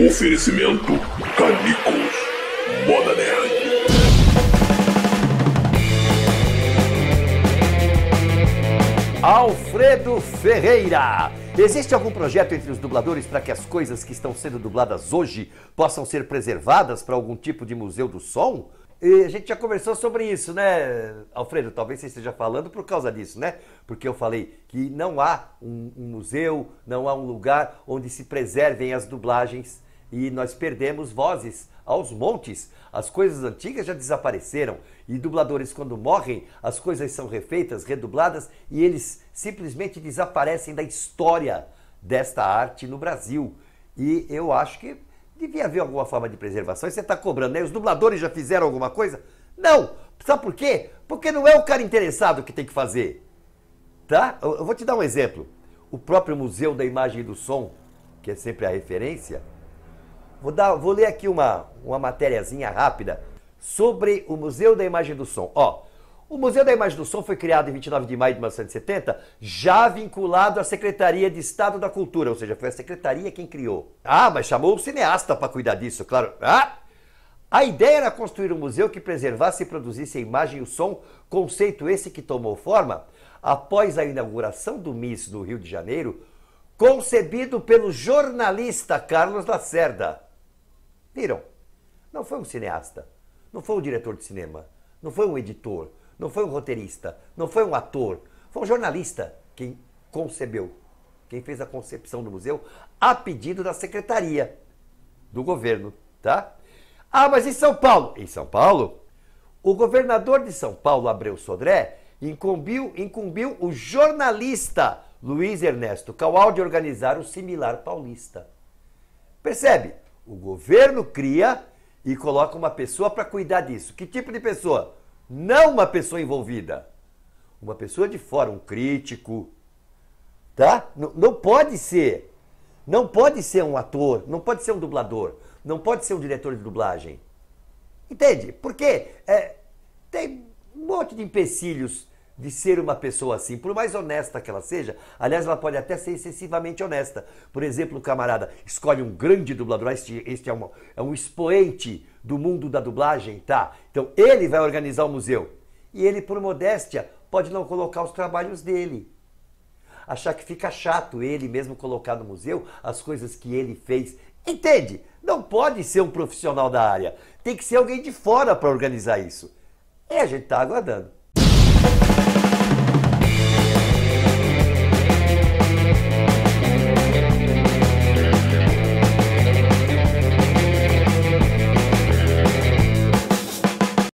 Oferecimento Canicos. Moda Nerd. Alfredo Ferreira. Existe algum projeto entre os dubladores para que as coisas que estão sendo dubladas hoje possam ser preservadas para algum tipo de museu do som? E a gente já conversou sobre isso, né, Alfredo? Talvez você esteja falando por causa disso, né? Porque eu falei que não há um, um museu, não há um lugar onde se preservem as dublagens e nós perdemos vozes aos montes. As coisas antigas já desapareceram e dubladores, quando morrem, as coisas são refeitas, redubladas e eles simplesmente desaparecem da história desta arte no Brasil. E eu acho que devia haver alguma forma de preservação. E você está cobrando, né? Os dubladores já fizeram alguma coisa? Não! Sabe por quê? Porque não é o cara interessado que tem que fazer. Tá? Eu vou te dar um exemplo. O próprio Museu da Imagem e do Som, que é sempre a referência, Vou, dar, vou ler aqui uma, uma matériazinha rápida sobre o Museu da Imagem do Som. Ó, o Museu da Imagem do Som foi criado em 29 de maio de 1970, já vinculado à Secretaria de Estado da Cultura, ou seja, foi a Secretaria quem criou. Ah, mas chamou o cineasta para cuidar disso, claro. Ah! A ideia era construir um museu que preservasse e produzisse a imagem e o som, conceito esse que tomou forma após a inauguração do MIS do Rio de Janeiro, concebido pelo jornalista Carlos Lacerda. Piram. Não foi um cineasta, não foi um diretor de cinema, não foi um editor, não foi um roteirista, não foi um ator, foi um jornalista quem concebeu, quem fez a concepção do museu a pedido da secretaria do governo, tá? Ah, mas em São Paulo? Em São Paulo, o governador de São Paulo, Abreu Sodré, incumbiu, incumbiu o jornalista Luiz Ernesto Caual de organizar o similar paulista. Percebe? O governo cria e coloca uma pessoa para cuidar disso. Que tipo de pessoa? Não uma pessoa envolvida. Uma pessoa de fora, um crítico. Tá? Não, não pode ser. Não pode ser um ator, não pode ser um dublador, não pode ser um diretor de dublagem. Entende? Porque é, tem um monte de empecilhos de ser uma pessoa assim, por mais honesta que ela seja, aliás, ela pode até ser excessivamente honesta. Por exemplo, o camarada escolhe um grande dublador, este, este é, um, é um expoente do mundo da dublagem, tá? Então ele vai organizar o museu. E ele, por modéstia, pode não colocar os trabalhos dele. Achar que fica chato ele mesmo colocar no museu as coisas que ele fez. Entende? Não pode ser um profissional da área. Tem que ser alguém de fora para organizar isso. E a gente está aguardando.